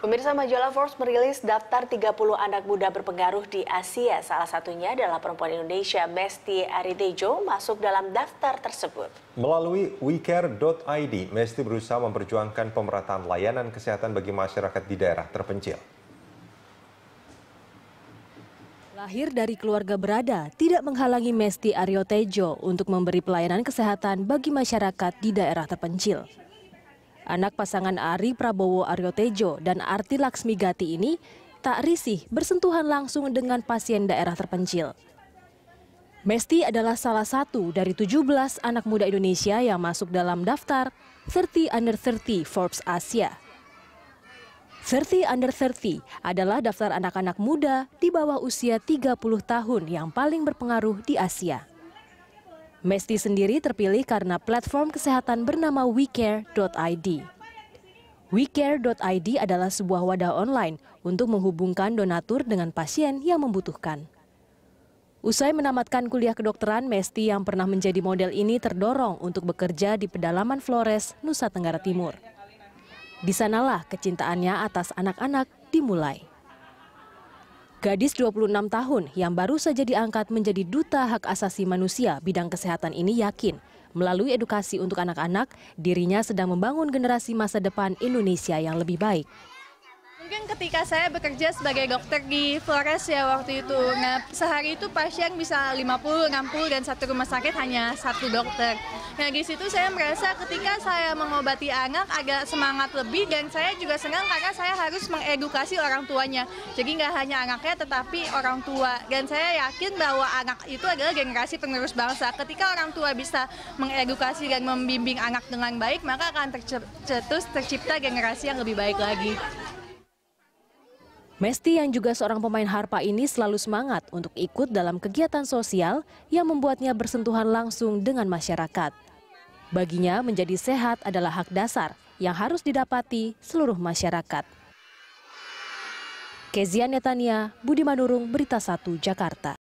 Pemirsa majalah Forbes merilis daftar 30 anak muda berpengaruh di Asia. Salah satunya adalah perempuan Indonesia Mesti Aritejo, masuk dalam daftar tersebut. Melalui wecare.id, Mesti berusaha memperjuangkan pemerataan layanan kesehatan bagi masyarakat di daerah terpencil. Lahir dari keluarga berada, tidak menghalangi Mesti Aryo Tejo untuk memberi pelayanan kesehatan bagi masyarakat di daerah terpencil. Anak pasangan Ari Prabowo Aryo Tejo dan Arti Laksmi Gati ini tak risih bersentuhan langsung dengan pasien daerah terpencil. Mesti adalah salah satu dari 17 anak muda Indonesia yang masuk dalam daftar 30 Under 30 Forbes Asia. 30 Under 30 adalah daftar anak-anak muda di bawah usia 30 tahun yang paling berpengaruh di Asia. Mesti sendiri terpilih karena platform kesehatan bernama wecare.id. WeCare.id adalah sebuah wadah online untuk menghubungkan donatur dengan pasien yang membutuhkan. Usai menamatkan kuliah kedokteran, Mesti yang pernah menjadi model ini terdorong untuk bekerja di pedalaman Flores, Nusa Tenggara Timur. Di sanalah kecintaannya atas anak-anak dimulai. Gadis 26 tahun yang baru saja diangkat menjadi duta hak asasi manusia bidang kesehatan ini yakin melalui edukasi untuk anak-anak dirinya sedang membangun generasi masa depan Indonesia yang lebih baik kan ketika saya bekerja sebagai dokter di Flores ya waktu itu. Nah, sehari itu pasien bisa 50, 60 dan satu rumah sakit hanya satu dokter. Nah, di situ saya merasa ketika saya mengobati anak agak semangat lebih dan saya juga senang karena saya harus mengedukasi orang tuanya. Jadi nggak hanya anaknya tetapi orang tua. Dan saya yakin bahwa anak itu adalah generasi penerus bangsa. Ketika orang tua bisa mengedukasi dan membimbing anak dengan baik, maka akan tercetus tercipta generasi yang lebih baik lagi. Mesti yang juga seorang pemain harpa ini selalu semangat untuk ikut dalam kegiatan sosial yang membuatnya bersentuhan langsung dengan masyarakat. Baginya menjadi sehat adalah hak dasar yang harus didapati seluruh masyarakat. Kezia Netania, Budi Manurung, Berita Satu, Jakarta.